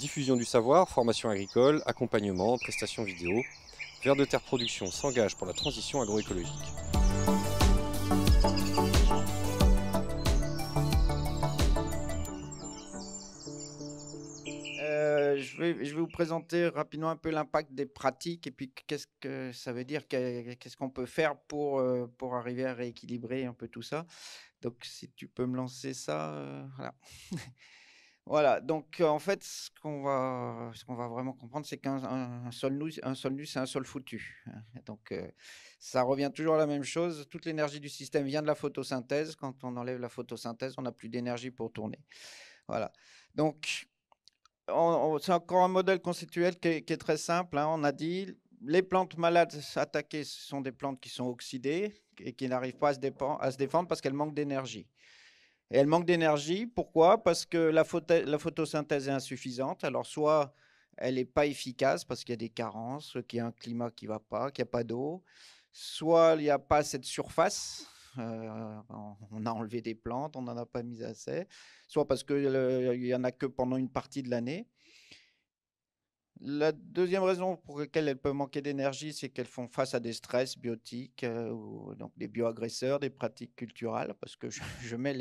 Diffusion du savoir, formation agricole, accompagnement, prestations vidéo. Vers de Terre Production s'engage pour la transition agroécologique. Euh, je, vais, je vais, vous présenter rapidement un peu l'impact des pratiques et puis qu'est-ce que ça veut dire, qu'est-ce qu'on peut faire pour, euh, pour arriver à rééquilibrer un peu tout ça. Donc si tu peux me lancer ça, euh, voilà. Voilà, donc en fait, ce qu'on va, vraiment comprendre, c'est qu'un sol nu, un sol nu, c'est un sol foutu. Hein. Donc ça revient toujours à la même chose. Toute l'énergie du système vient de la photosynthèse. Quand on enlève la photosynthèse, on n'a plus d'énergie pour tourner. Voilà. Donc c'est encore un modèle constituel qui est, très simple. Hein. On a dit les plantes malades attaquées, sont des plantes qui sont oxydées et qui n'arrivent pas à se défendre parce qu'elles manquent d'énergie elle manque d'énergie. Pourquoi Parce que la, photosynthèse est insuffisante. Alors, soit elle n'est pas efficace parce qu'il y a des carences, qu'il y a un climat qui ne va pas, qu'il n'y a pas d'eau, soit il n'y a pas cette surface. Euh, on a enlevé des plantes, on n'en a pas mis assez, soit parce qu'il n'y en a que pendant une partie de l'année. La deuxième raison pour laquelle elles peuvent manquer d'énergie, c'est qu'elles font face à des stress biotiques, euh, ou, donc des bioagresseurs, des pratiques culturales, parce que je, mets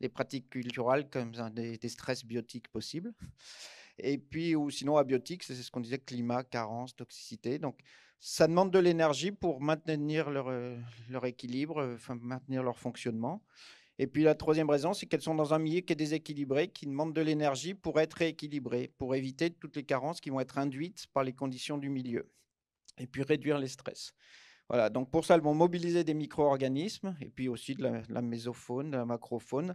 les, pratiques culturales comme des, des, stress biotiques possibles. Et puis, ou sinon abiotiques, c'est ce qu'on disait, climat, carence, toxicité. Donc, ça demande de l'énergie pour maintenir leur, euh, équilibre, euh, maintenir leur fonctionnement. Et puis la troisième raison, c'est qu'elles sont dans un milieu qui est déséquilibré, qui demande de l'énergie pour être rééquilibré, pour éviter toutes les carences qui vont être induites par les conditions du milieu. Et puis réduire les stress. Voilà, donc pour ça, elles vont mobiliser des micro-organismes et puis aussi de la, mésophone, de la macrofaune.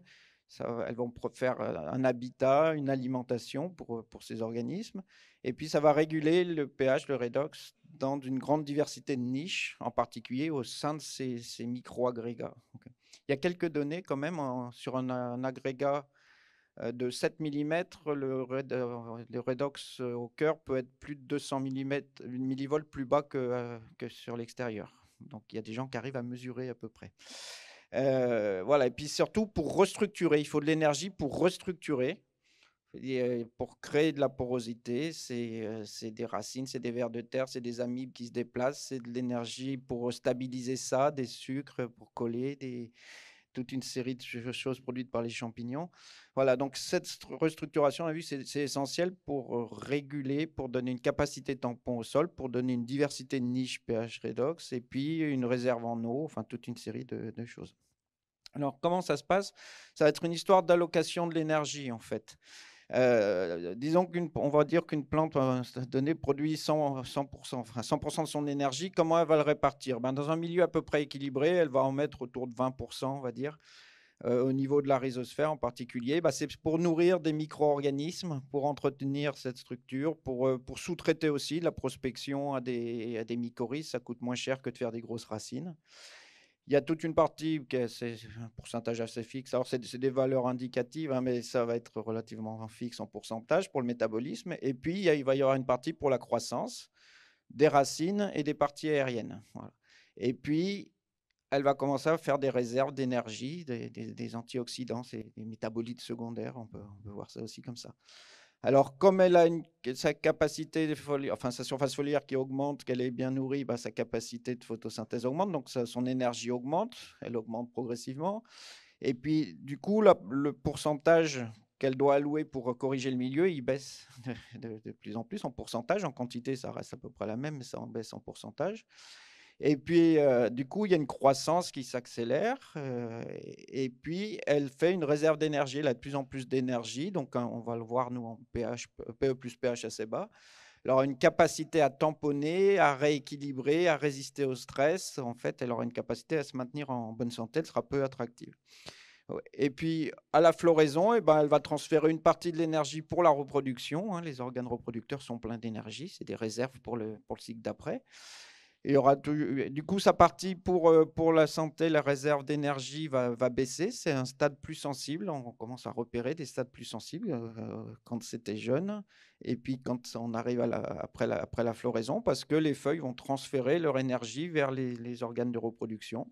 elles vont faire euh, un habitat, une alimentation pour, euh, pour ces organismes. Et puis, ça va réguler le pH, le redox, dans une grande diversité de niches, en particulier au sein de ces, micro-agrégats. Il y a quelques données quand même sur un, agrégat euh, de 7 mm, le, redox euh, euh, au cœur peut être plus de 200 mm, millivolts plus bas que, sur l'extérieur. Donc il y a des gens qui arrivent à mesurer à peu près. voilà, et puis surtout pour restructurer, il faut de l'énergie pour restructurer pour créer de la porosité, euh, c'est des racines, c'est des vers de terre, c'est des amibes qui se déplacent, c'est de l'énergie pour stabiliser ça, des sucres pour coller, toute une série de choses produites par les champignons. Voilà, donc cette restructuration, on a vu, c'est essentiel pour euh, réguler, pour donner une capacité tampon au sol, pour donner une diversité de niches pH redox et puis une réserve en eau, enfin toute une série de, de choses. Alors comment ça se passe Ça va être une histoire d'allocation de l'énergie en fait. Euh, disons qu'on va dire qu'une plante euh, donnée produit 100%, de son énergie. Comment elle va le répartir ben, Dans un milieu à peu près équilibré, elle va en mettre autour de 20%, on va dire. Euh, au niveau de la rhizosphère en particulier, ben, c'est pour nourrir des micro-organismes, pour entretenir cette structure, pour, sous-traiter aussi la prospection à des, à des mycorhizes. Ça coûte moins cher que de faire des grosses racines il y a toute une partie qui est, un pourcentage assez fixe. Alors, c'est des valeurs indicatives, hein, mais ça va être relativement fixe en pourcentage pour le métabolisme. Et puis, il, va y avoir une partie pour la croissance des racines et des parties aériennes. Et puis, elle va commencer à faire des réserves d'énergie, des, antioxydants, des métabolites secondaires, on peut, voir ça aussi comme ça. Alors, comme elle a sa capacité, sa surface foliaire qui augmente, qu'elle est bien nourrie, bah, sa capacité de photosynthèse augmente, donc son énergie augmente, elle augmente progressivement. Et puis, du coup, le pourcentage qu'elle doit allouer pour euh, corriger le milieu, il baisse de, de, plus en plus en pourcentage. En quantité, ça reste à peu près la même, mais ça en baisse en pourcentage. Et puis, euh, du coup, il y a une croissance qui s'accélère. Euh, et puis, elle fait une réserve d'énergie. Elle a de plus en plus d'énergie. Donc, hein, on va le voir, nous, en pH, PE plus pH assez bas. Elle aura une capacité à tamponner, à rééquilibrer, à résister au stress. En fait, elle aura une capacité à se maintenir en bonne santé. Elle sera peu attractive. Et puis, à la floraison, et eh ben, elle va transférer une partie de l'énergie pour la reproduction. Hein. Les organes reproducteurs sont pleins d'énergie. C'est des réserves pour le, pour le cycle d'après aura euh, Du coup, sa partie pour, euh, pour la santé, la réserve d'énergie va, va, baisser. C'est un stade plus sensible. On commence à repérer des stades plus sensibles euh, quand c'était jeune. Et puis quand on arrive à après, la, après la floraison, parce que les feuilles vont transférer leur énergie vers les, les organes de reproduction.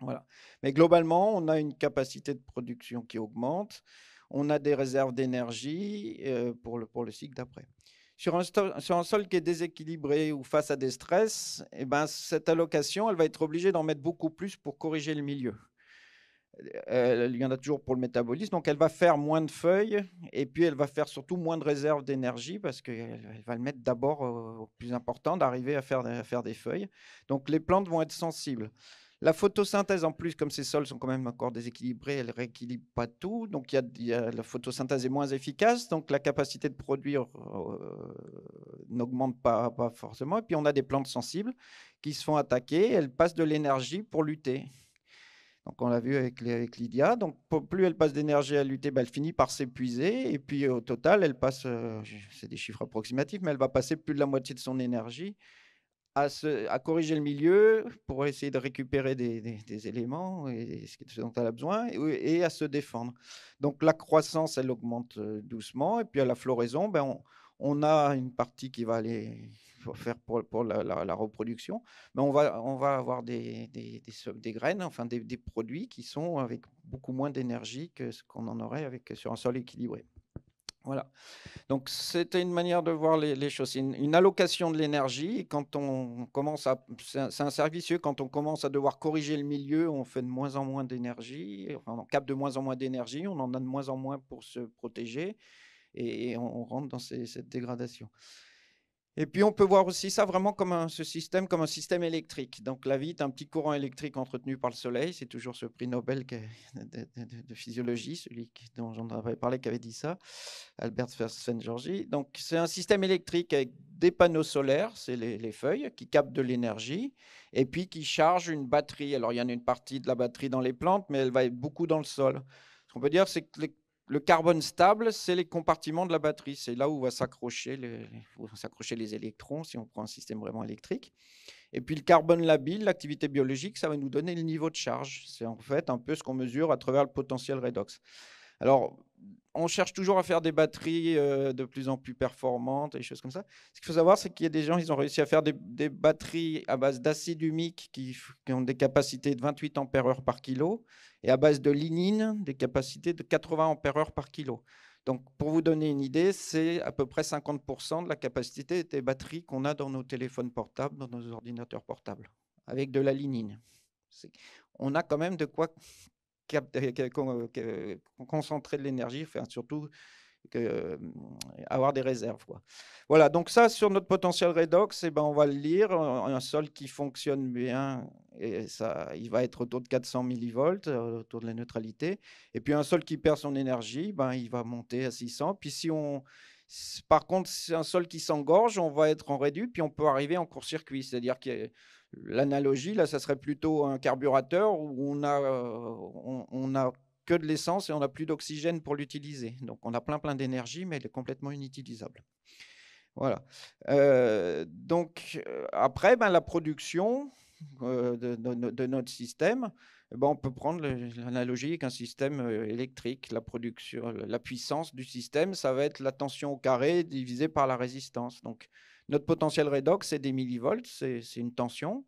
Voilà. Mais globalement, on a une capacité de production qui augmente. On a des réserves d'énergie pour, le, pour le cycle d'après sur un, sol qui est déséquilibré ou face à des stress, eh ben, cette allocation, elle va être obligée d'en mettre beaucoup plus pour corriger le milieu. Euh, il y en a toujours pour le métabolisme, donc elle va faire moins de feuilles et puis elle va faire surtout moins de réserves d'énergie parce qu'elle va le mettre d'abord au, plus important d'arriver à faire, à faire des feuilles. Donc les plantes vont être sensibles. La photosynthèse, en plus, comme ces sols sont quand même encore déséquilibrés, elle ne rééquilibre pas tout. Donc, la photosynthèse est moins efficace. Donc, la capacité de produire euh, n'augmente pas, forcément. Et puis, on a des plantes sensibles qui se font attaquer. Elles passent de l'énergie pour lutter. Donc on l'a vu avec, Lydia. Donc plus elle passe d'énergie à lutter, bah, elle finit par s'épuiser. Et puis au total, elle passe, euh, c'est des chiffres approximatifs, mais elle va passer plus de la moitié de son énergie à, corriger le milieu pour essayer de récupérer des, éléments et, ce dont elle a besoin et, à se défendre. Donc la croissance, elle augmente euh, doucement et puis à la floraison, ben, on, a une partie qui va aller faire pour, la, reproduction, mais on va, on va avoir des, des graines, enfin des, produits qui sont avec beaucoup moins d'énergie que ce qu'on en aurait avec, sur un sol équilibré. Voilà. Donc c'était une manière de voir les, choses. une, allocation de l'énergie. Quand on commence à, c'est un, service, Quand on commence à devoir corriger le milieu, on fait de moins en moins d'énergie. on capte de moins en moins d'énergie. On en a de moins en moins pour se protéger, et, on, rentre dans cette dégradation. Et puis on peut voir aussi ça vraiment comme un, ce système comme un système électrique. Donc la vie est un petit courant électrique entretenu par le soleil. C'est toujours ce prix Nobel de, de, physiologie, celui dont j'en avais parlé, qui avait dit ça, Albert Sven-Georgi. Donc c'est un système électrique avec des panneaux solaires, c'est les, feuilles, qui captent de l'énergie et puis qui chargent une batterie. Alors il y en a une partie de la batterie dans les plantes, mais elle va être beaucoup dans le sol. Ce qu'on peut dire, c'est que les le carbone stable, c'est les compartiments de la batterie. C'est là où va s'accrocher les, les, électrons, si on prend un système vraiment électrique. Et puis le carbone labile, l'activité biologique, ça va nous donner le niveau de charge. C'est en fait un peu ce qu'on mesure à travers le potentiel redox. Alors, on cherche toujours à faire des batteries euh, de plus en plus performantes et des choses comme ça. Ce qu'il faut savoir, c'est qu'il y a des gens, ils ont réussi à faire des, batteries à base d'acide humique qui, ont des capacités de 28 ampères-heure par kilo et à base de linine, des capacités de 80 ampères-heure par kilo. Donc, pour vous donner une idée, c'est à peu près 50% de la capacité des batteries qu'on a dans nos téléphones portables, dans nos ordinateurs portables, avec de la lignine. On a quand même de quoi euh, euh, concentrer de l'énergie, faire surtout euh, avoir des réserves. Voilà, donc ça, sur notre potentiel redox, eh ben, on va le lire. Un sol qui fonctionne bien, et ça, il va être autour de 400 millivolts, autour de la neutralité. Et puis un sol qui perd son énergie, ben, il va monter à 600. Puis si on... Par contre, c'est un sol qui s'engorge, on va être en réduit, puis on peut arriver en court-circuit. C'est-à-dire que L'analogie, là, ça serait plutôt un carburateur où on a, euh, que de l'essence et on n'a plus d'oxygène pour l'utiliser. Donc on a plein plein d'énergie, mais elle est complètement inutilisable. Voilà. Euh, donc euh, après, ben, la production de, notre système, eh ben, on peut prendre l'analogie avec un système électrique. La production, la puissance du système, ça va être la tension au carré divisée par la résistance. Donc notre potentiel redox, c'est des millivolts, c'est une tension.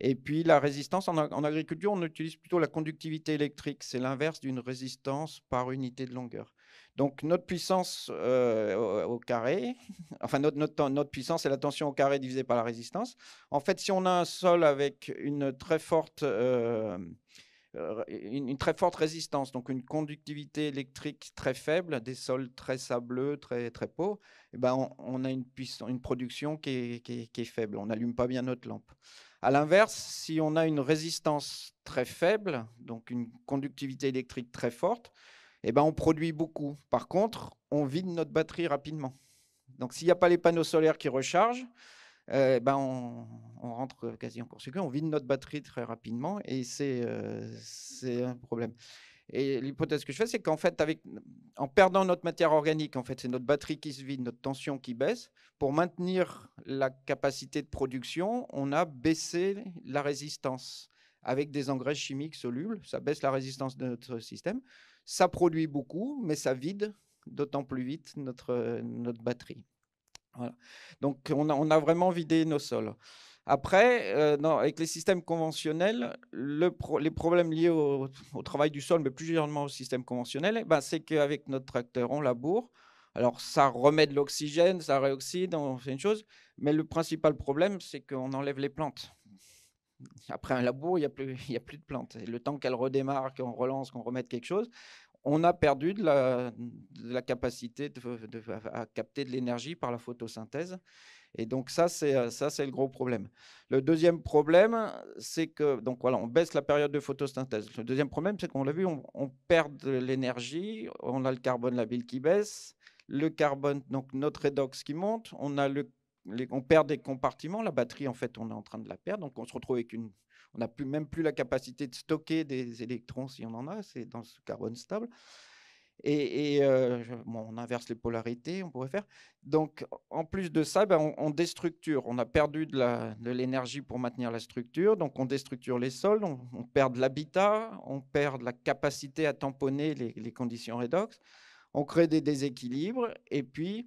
Et puis la résistance, en, agriculture, on utilise plutôt la conductivité électrique. C'est l'inverse d'une résistance par unité de longueur. Donc notre puissance euh, au, carré, enfin notre, notre, notre puissance, c'est la tension au carré divisée par la résistance. En fait, si on a un sol avec une très forte... Euh, euh, une, très forte résistance, donc une conductivité électrique très faible, des sols très sableux, très, très pauvres, eh ben on, a une, production qui est, faible. On n'allume pas bien notre lampe. À l'inverse, si on a une résistance très faible, donc une conductivité électrique très forte, eh ben on produit beaucoup. Par contre, on vide notre batterie rapidement. Donc s'il n'y a pas les panneaux solaires qui rechargent, bah, on, rentre quasi en course on vide notre batterie très rapidement et c'est un problème. Et l'hypothèse que je fais, c'est qu'en fait, en perdant notre matière organique, en fait, c'est notre batterie qui se vide, notre tension qui baisse. Pour maintenir la capacité de production, on a baissé la résistance avec des engrais chimiques solubles. Ça baisse la résistance de notre système. Ça produit beaucoup, mais ça vide d'autant plus vite notre batterie. Donc on a, vraiment vidé nos sols. Après, euh, non, avec les systèmes conventionnels, le les problèmes liés au, travail du sol, mais plus généralement au système conventionnel, eh ben, c'est qu'avec notre tracteur, on laboure. Alors, ça remet de l'oxygène, ça réoxyde, on fait une chose. Mais le principal problème, c'est qu'on enlève les plantes. Après un labour, il n'y a, a, plus de plantes. Et le temps qu'elles redémarrent, qu'on relance, qu'on remette quelque chose, on a perdu de la, capacité à capter de l'énergie par la photosynthèse. Et donc ça, c'est euh, ça, c'est le gros problème. Le deuxième problème, c'est que donc voilà, on baisse la période de photosynthèse. Le deuxième problème, c'est qu'on l'a vu, on, perd de l'énergie, on a le carbone labile qui baisse, le carbone donc notre redox qui monte, on a le on perd des compartiments, la batterie en fait, on est en train de la perdre, donc on se retrouve avec une on n'a plus, même plus la capacité de stocker des électrons si on en a, c'est dans ce carbone stable. Et, euh, on inverse les polarités, on pourrait faire. Donc, en plus de ça, ben, on, déstructure. On a perdu de l'énergie pour maintenir la structure. Donc, on déstructure les sols, on, perd de l'habitat, on perd la capacité à tamponner les, les conditions redox. On crée des déséquilibres. Et puis,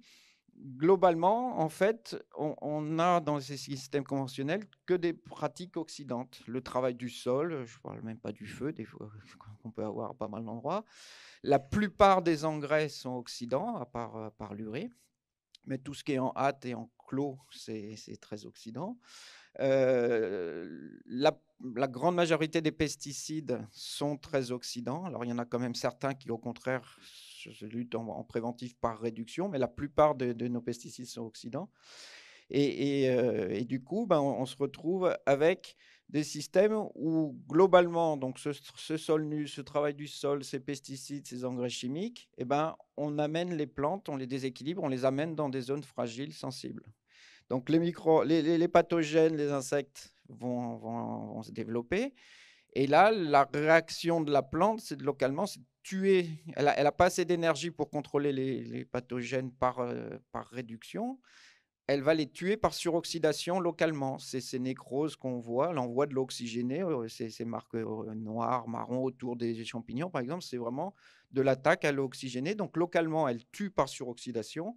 globalement, en fait, on, n'a a dans ces systèmes conventionnels que des pratiques occidentales. Le travail du sol, je ne parle même pas du feu, des qu'on peut avoir pas mal d'endroits. La plupart des engrais sont occidents, à part, euh, par l'urée. Mais tout ce qui est en hâte et en clos, c'est très occident. Euh, la, grande majorité des pesticides sont très occidents. Alors, il y en a quand même certains qui, au contraire, je lutte en, préventif par réduction, mais la plupart de, nos pesticides sont oxydants. Et, euh, du coup, ben, on, se retrouve avec des systèmes où globalement, donc ce, sol nu, ce travail du sol, ces pesticides, ces engrais chimiques, eh ben, on amène les plantes, on les déséquilibre, on les amène dans des zones fragiles, sensibles. Donc les, micro, les, pathogènes, les insectes vont, vont se développer. Et là, la réaction de la plante, c'est localement, c'est tuer. Elle n'a a pas assez d'énergie pour contrôler les, pathogènes euh, par, réduction. Elle va les tuer par suroxydation localement. C'est ces nécroses qu'on voit, l'envoi de l'oxygéné, euh, ces, marques euh, noires, marron autour des champignons, par exemple, c'est vraiment de l'attaque à l'oxygéné. Donc localement, elle tue par suroxydation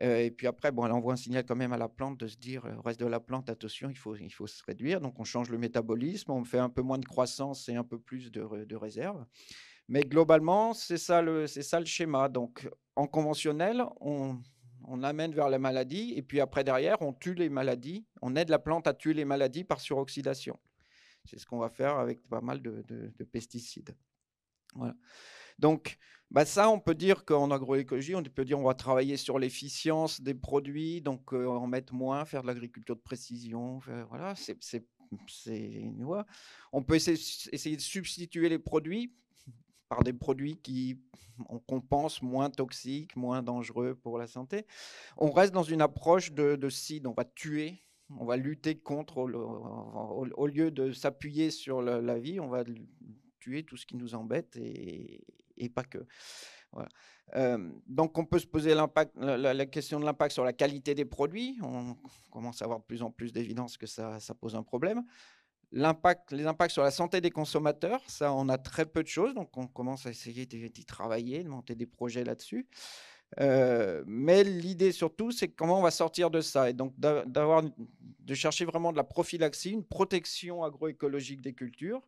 et puis après, bon, elle envoie un signal quand même à la plante de se dire, le reste de la plante, attention, il faut, il faut se réduire. Donc on change le métabolisme, on fait un peu moins de croissance et un peu plus de, de réserve. Mais globalement, c'est ça, le, ça le schéma. Donc en conventionnel, on, on amène vers la maladie, et puis après, derrière, on tue les maladies, on aide la plante à tuer les maladies par suroxydation. C'est ce qu'on va faire avec pas mal de, de pesticides. Voilà. Donc, bah ça, on peut dire qu'en agroécologie, on peut dire qu'on va travailler sur l'efficience des produits, donc euh, en mettre moins, faire de l'agriculture de précision. voilà, c'est, c'est, c'est On peut essayer, de substituer les produits par des produits qui, on compense moins toxiques, moins dangereux pour la santé. On reste dans une approche de, de on va tuer on va lutter contre, au, lieu de s'appuyer sur la, vie, on va tuer tout ce qui nous embête et, et pas que. donc, on peut se poser la, la, question de l'impact sur la qualité des produits. On commence à avoir de plus en plus d'évidence que ça, pose un problème. les impacts sur la santé des consommateurs, ça, on a très peu de choses. Donc, on commence à essayer d'y travailler, de monter des projets là-dessus. mais l'idée surtout, c'est comment on va sortir de ça et donc d'avoir, de chercher vraiment de la prophylaxie, une protection agroécologique des cultures.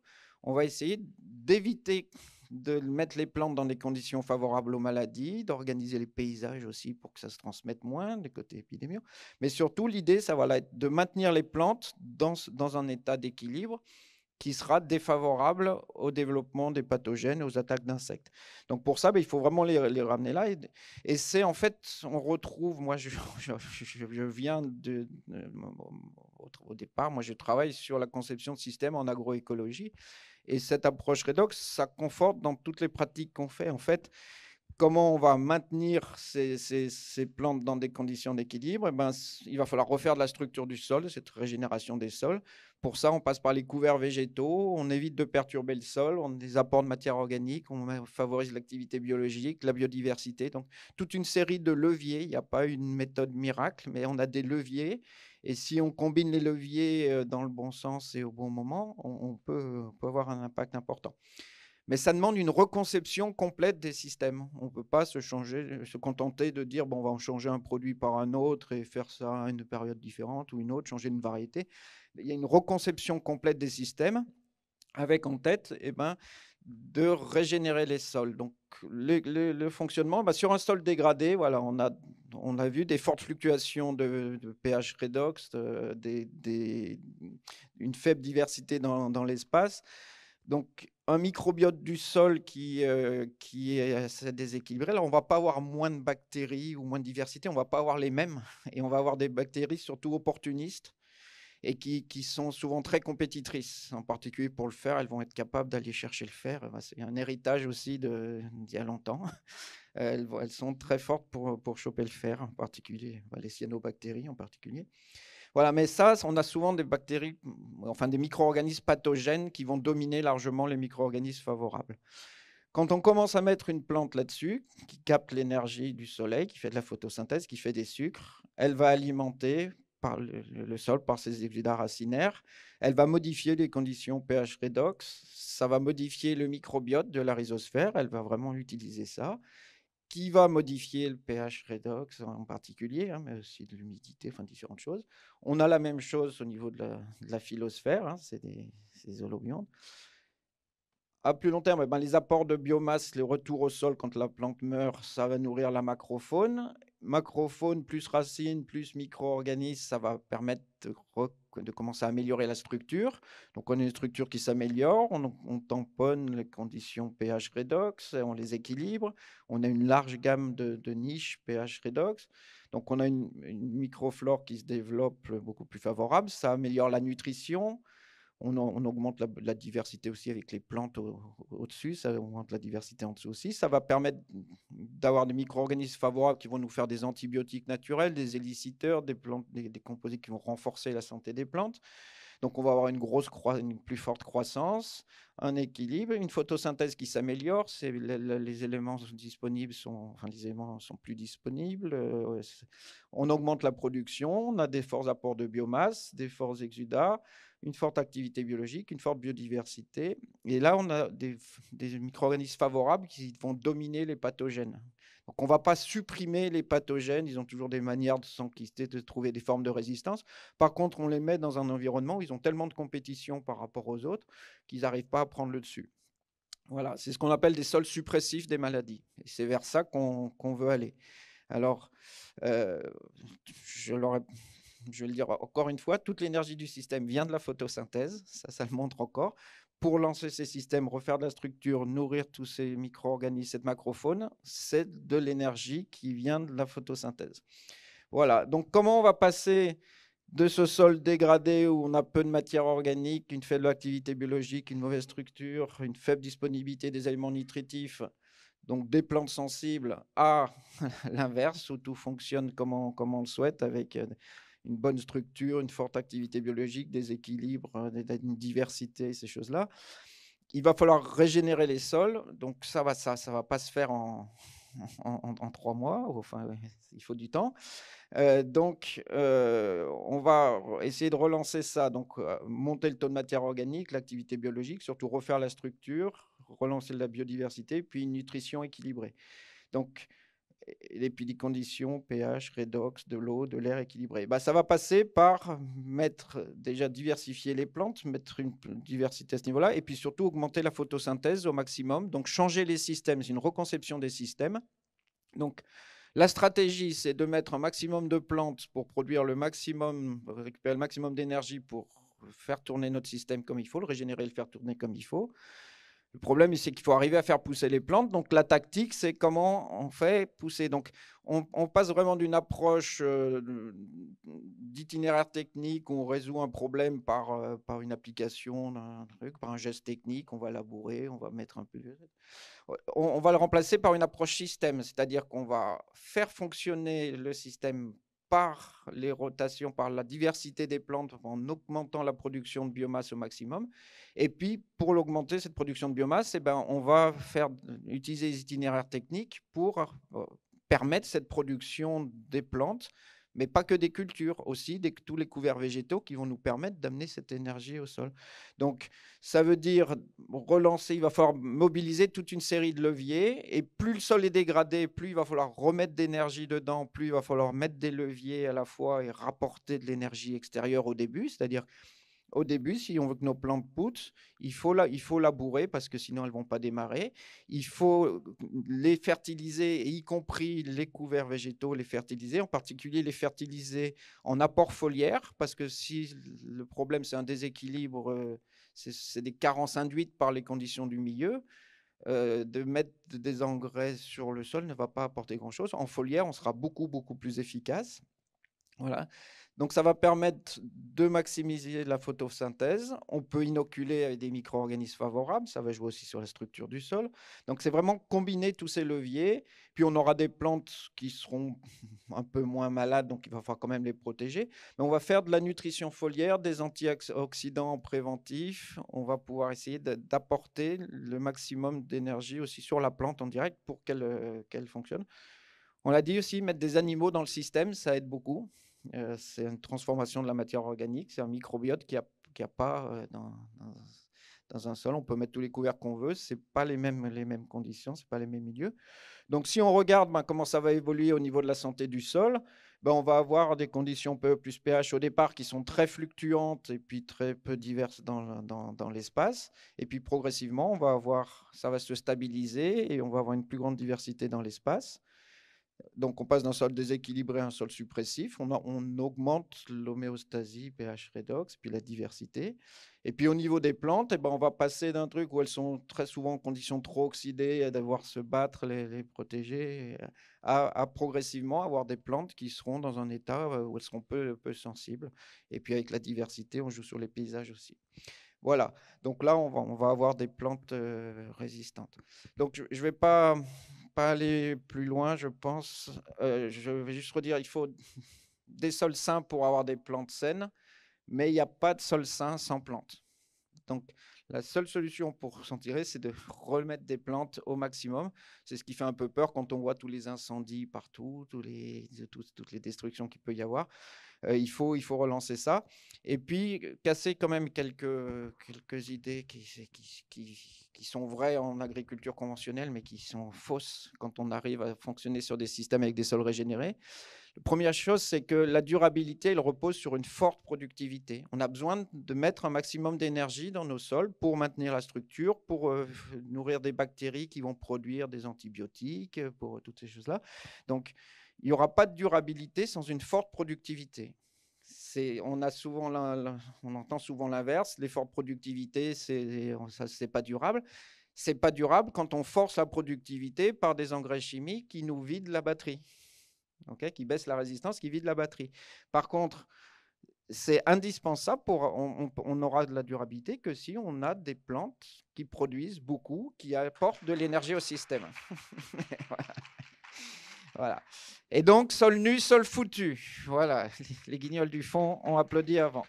On va essayer d'éviter de mettre les plantes dans des conditions favorables aux maladies, d'organiser les paysages aussi pour que ça se transmette moins, des côtés épidémiaux. Mais surtout, l'idée, ça va être de maintenir les plantes dans, dans un état d'équilibre qui sera défavorable au développement des pathogènes, aux attaques d'insectes. Donc pour ça, ben, il faut vraiment les, ramener là. Et, c'est en fait, on retrouve, moi je, je viens de, au départ, moi, je travaille sur la conception de systèmes en agroécologie. Et cette approche redox, ça conforte dans toutes les pratiques qu'on fait. En fait, comment on va maintenir ces, plantes dans des conditions d'équilibre eh ben, Il va falloir refaire de la structure du sol, cette régénération des sols. Pour ça, on passe par les couverts végétaux, on évite de perturber le sol, on des apports de matière organique, on favorise l'activité biologique, la biodiversité. Donc, toute une série de leviers. Il n'y a pas une méthode miracle, mais on a des leviers et si on combine les leviers dans le bon sens et au bon moment, on, peut, avoir un impact important. Mais ça demande une reconception complète des systèmes. On ne peut pas se, changer, se contenter de dire, bon, on va en changer un produit par un autre et faire ça à une période différente ou une autre, changer une variété. Il y a une reconception complète des systèmes avec en tête eh ben, de régénérer les sols. Donc, le, fonctionnement, bah, sur un sol dégradé, voilà, on a, vu des fortes fluctuations de, pH redox, euh, une faible diversité dans, l'espace. Donc, un microbiote du sol qui, euh, est assez déséquilibré, on ne va pas avoir moins de bactéries ou moins de diversité, on ne va pas avoir les mêmes. Et on va avoir des bactéries surtout opportunistes et qui, sont souvent très compétitrices, en particulier pour le fer. Elles vont être capables d'aller chercher le fer. C'est un héritage aussi d'il y a longtemps. Elles, sont très fortes pour, pour choper le fer, en particulier les cyanobactéries en particulier. Voilà, mais ça, on a souvent des bactéries, enfin des micro-organismes pathogènes qui vont dominer largement les micro-organismes favorables. Quand on commence à mettre une plante là-dessus, qui capte l'énergie du soleil, qui fait de la photosynthèse, qui fait des sucres, elle va alimenter le, sol, par ses exudats racinaires. Elle va modifier les conditions pH redox, ça va modifier le microbiote de la rhizosphère, elle va vraiment utiliser ça, qui va modifier le pH redox en particulier, hein, mais aussi de l'humidité, enfin différentes choses. On a la même chose au niveau de la, de hein, c'est des, des holobiontes. À plus long terme, eh ben, les apports de biomasse, le retour au sol quand la plante meurt, ça va nourrir la macrofaune macrofaune plus racines, plus micro organismes ça va permettre de, commencer à améliorer la structure. Donc on a une structure qui s'améliore, on, tamponne les conditions pH redox, on les équilibre, on a une large gamme de, niches pH redox. Donc on a une, une microflore qui se développe beaucoup plus favorable, ça améliore la nutrition, on, augmente la, diversité aussi avec les plantes au-dessus, ça augmente la diversité en dessous aussi. Ça va permettre d'avoir des micro-organismes favorables qui vont nous faire des antibiotiques naturels, des éliciteurs, des, composés qui vont renforcer la santé des plantes. Donc on va avoir une grosse une plus forte croissance, un équilibre, une photosynthèse qui s'améliore. les éléments disponibles sont, sont plus disponibles. Euh, on augmente la production, on a des forts apports de biomasse, des forts exudats une forte activité biologique, une forte biodiversité. Et là, on a des, micro-organismes favorables qui vont dominer les pathogènes. Donc, on ne va pas supprimer les pathogènes. Ils ont toujours des manières de s'enquister, de trouver des formes de résistance. Par contre, on les met dans un environnement où ils ont tellement de compétition par rapport aux autres qu'ils n'arrivent pas à prendre le dessus. Voilà, c'est ce qu'on appelle des sols suppressifs des maladies. Et c'est vers ça qu'on veut aller. Alors, euh, je l'aurais je vais le dire encore une fois, toute l'énergie du système vient de la photosynthèse, ça, ça le montre encore. Pour lancer ces systèmes, refaire de la structure, nourrir tous ces micro-organismes, cette macrofaune, c'est de l'énergie qui vient de la photosynthèse. Voilà, donc comment on va passer de ce sol dégradé où on a peu de matière organique, une faible activité biologique, une mauvaise structure, une faible disponibilité des aliments nutritifs, donc des plantes sensibles à l'inverse, où tout fonctionne comme on, on, le souhaite, avec euh, une bonne structure, une forte activité biologique, des équilibres, hein, une diversité, ces choses-là. Il va falloir régénérer les sols, donc ça va, ça, ça va pas se faire en, en, trois mois, enfin il faut du temps. Euh, donc euh, on va essayer de relancer ça, donc euh, monter le taux de matière organique, l'activité biologique, surtout refaire la structure, relancer la biodiversité, puis une nutrition équilibrée. Donc et puis les conditions, pH, redox, de l'eau, de l'air équilibré. Bah, ça va passer par mettre, déjà diversifier les plantes, mettre une diversité à ce niveau-là, et puis surtout augmenter la photosynthèse au maximum, donc changer les systèmes, c'est une reconception des systèmes. Donc la stratégie, c'est de mettre un maximum de plantes pour produire le maximum, récupérer le maximum d'énergie pour faire tourner notre système comme il faut, le régénérer, le faire tourner comme il faut. Le problème, c'est qu'il faut arriver à faire pousser les plantes. Donc la tactique, c'est comment on fait pousser. Donc on, passe vraiment d'une approche euh, d'itinéraire technique où on résout un problème par, euh, par une application, un truc, par un geste technique. On va labourer, on va mettre un peu. On, on va le remplacer par une approche système, c'est-à-dire qu'on va faire fonctionner le système par les rotations, par la diversité des plantes, en augmentant la production de biomasse au maximum. Et puis, pour l'augmenter, cette production de biomasse, eh ben, on va faire, euh, utiliser les itinéraires techniques pour euh, permettre cette production des plantes mais pas que des cultures, aussi des, tous les couverts végétaux qui vont nous permettre d'amener cette énergie au sol. Donc ça veut dire relancer, il va falloir mobiliser toute une série de leviers, et plus le sol est dégradé, plus il va falloir remettre d'énergie dedans, plus il va falloir mettre des leviers à la fois et rapporter de l'énergie extérieure au début, c'est-à-dire au début, si on veut que nos plantes poussent, il faut, la, il faut labourer parce que sinon elles vont pas démarrer. Il faut euh, les fertiliser, y compris les couverts végétaux, les fertiliser, en particulier les fertiliser en apport foliaire parce que si le problème c'est un déséquilibre, euh, c'est des carences induites par les conditions du milieu. Euh, de mettre des engrais sur le sol ne va pas apporter grand-chose. En foliaire, on sera beaucoup, beaucoup plus efficace. Voilà. Donc ça va permettre de maximiser la photosynthèse. On peut inoculer avec des micro-organismes favorables. Ça va jouer aussi sur la structure du sol. Donc c'est vraiment combiner tous ces leviers. Puis on aura des plantes qui seront un peu moins malades, donc il va falloir quand même les protéger. Mais on va faire de la nutrition foliaire, des antioxydants préventifs. On va pouvoir essayer d'apporter le maximum d'énergie aussi sur la plante en direct pour euh, qu'elle fonctionne. On l'a dit aussi, mettre des animaux dans le système, ça aide beaucoup. Euh, c'est une transformation de la matière organique, c'est un microbiote qui n'y a pas euh, dans, un sol. On peut mettre tous les couverts qu'on veut, c'est pas les mêmes, les mêmes conditions, c'est pas les mêmes milieux. Donc si on regarde ben, comment ça va évoluer au niveau de la santé du sol, ben, on va avoir des conditions PE plus pH au départ qui sont très fluctuantes et puis très peu diverses dans, dans l'espace. Et puis progressivement, on va avoir, ça va se stabiliser et on va avoir une plus grande diversité dans l'espace. Donc, on passe d'un sol déséquilibré à un sol suppressif. On, augmente l'homéostasie, pH redox, puis la diversité. Et puis, au niveau des plantes, eh ben, on va passer d'un truc où elles sont très souvent en condition trop oxydée, à devoir se battre, les, protéger, à, progressivement avoir des plantes qui seront dans un état euh, où elles seront peu, sensibles. Et puis, avec la diversité, on joue sur les paysages aussi. Voilà. Donc là, on va, avoir des plantes euh, résistantes. Donc, je ne vais pas pas aller plus loin, je pense. je vais juste redire, il faut des sols sains pour avoir des plantes saines, mais il n'y a pas de sol sain sans plantes. Donc, la seule solution pour s'en tirer, c'est de remettre des plantes au maximum. C'est ce qui fait un peu peur quand on voit tous les incendies partout, tous les, toutes, toutes les destructions qu'il peut y avoir. Euh, il, faut, il faut relancer ça. Et puis, euh, casser quand même quelques, quelques idées qui, qui, qui, sont vraies en agriculture conventionnelle, mais qui sont fausses quand on arrive à fonctionner sur des systèmes avec des sols régénérés. La première chose, c'est que la durabilité, elle repose sur une forte productivité. On a besoin de mettre un maximum d'énergie dans nos sols pour maintenir la structure, pour euh, nourrir des bactéries qui vont produire des antibiotiques, pour toutes ces choses-là. Donc, il n'y aura pas de durabilité sans une forte productivité. On, a souvent on entend souvent l'inverse, l'effort productivité, ça c'est pas durable. C'est pas durable quand on force la productivité par des engrais chimiques qui nous vident la batterie, qui baissent la résistance, qui vident la batterie. Par contre, c'est indispensable pour on, on, aura de la durabilité que si on a des plantes qui produisent beaucoup, qui apportent de l'énergie au système. voilà. Voilà. Et donc, sol nu, sol foutu. Voilà, les guignols du fond ont applaudi avant.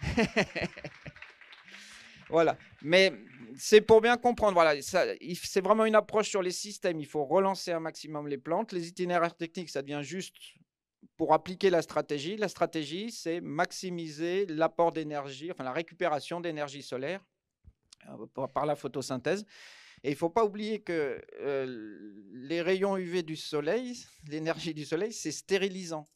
voilà. Mais c'est pour bien comprendre. Voilà, c'est vraiment une approche sur les systèmes. Il faut relancer un maximum les plantes. Les itinéraires techniques, ça devient juste pour appliquer la stratégie. La stratégie, c'est maximiser l'apport d'énergie, enfin la récupération d'énergie solaire euh, par la photosynthèse. Et il ne faut pas oublier que les rayons UV du soleil, l'énergie du soleil, c'est stérilisant.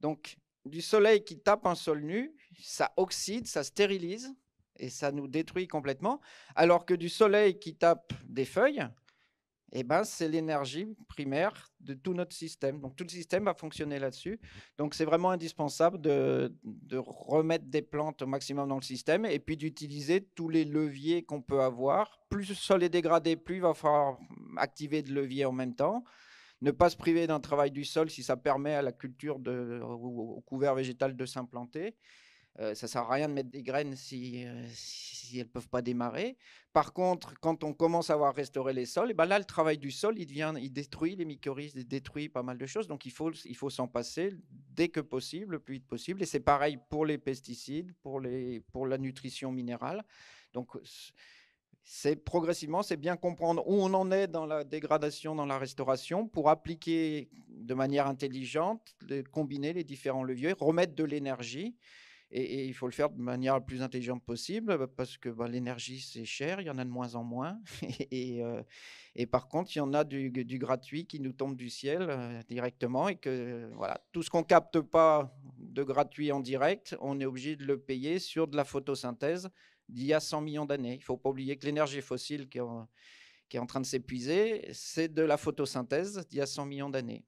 Donc, du soleil qui tape un sol nu, ça oxyde, ça stérilise et ça nous détruit complètement. Alors que du soleil qui tape des feuilles, eh ben, c'est l'énergie primaire de tout notre système. Donc tout le système va fonctionner là-dessus. Donc c'est vraiment indispensable de, remettre des plantes au maximum dans le système et puis d'utiliser tous les leviers qu'on peut avoir. Plus le sol est dégradé, plus il va falloir activer de leviers en même temps. Ne pas se priver d'un travail du sol si ça permet à la culture ou au couvert végétal de s'implanter. Ça ça sert à rien de mettre des graines si, elles ne peuvent pas démarrer. Par contre, quand on commence à avoir restauré les sols, et ben là, le travail du sol, il, vient, il détruit les mycorhizes, il détruit pas mal de choses. Donc, il faut, il faut s'en passer dès que possible, le plus vite possible. Et c'est pareil pour les pesticides, pour, les, pour la nutrition minérale. Donc, c'est progressivement, c'est bien comprendre où on en est dans la dégradation, dans la restauration, pour appliquer de manière intelligente, combiner les différents leviers, remettre de l'énergie. Et, il faut le faire de manière la plus intelligente possible bah, parce que bah, l'énergie, c'est cher, il y en a de moins en moins. et, euh, et, par contre, il y en a du, du gratuit qui nous tombe du ciel euh, directement et que voilà, tout ce qu'on capte pas de gratuit en direct, on est obligé de le payer sur de la photosynthèse d'il y a 100 millions d'années. Il ne faut pas oublier que l'énergie fossile qui est qui est en train de s'épuiser, c'est de la photosynthèse d'il y a 100 millions d'années.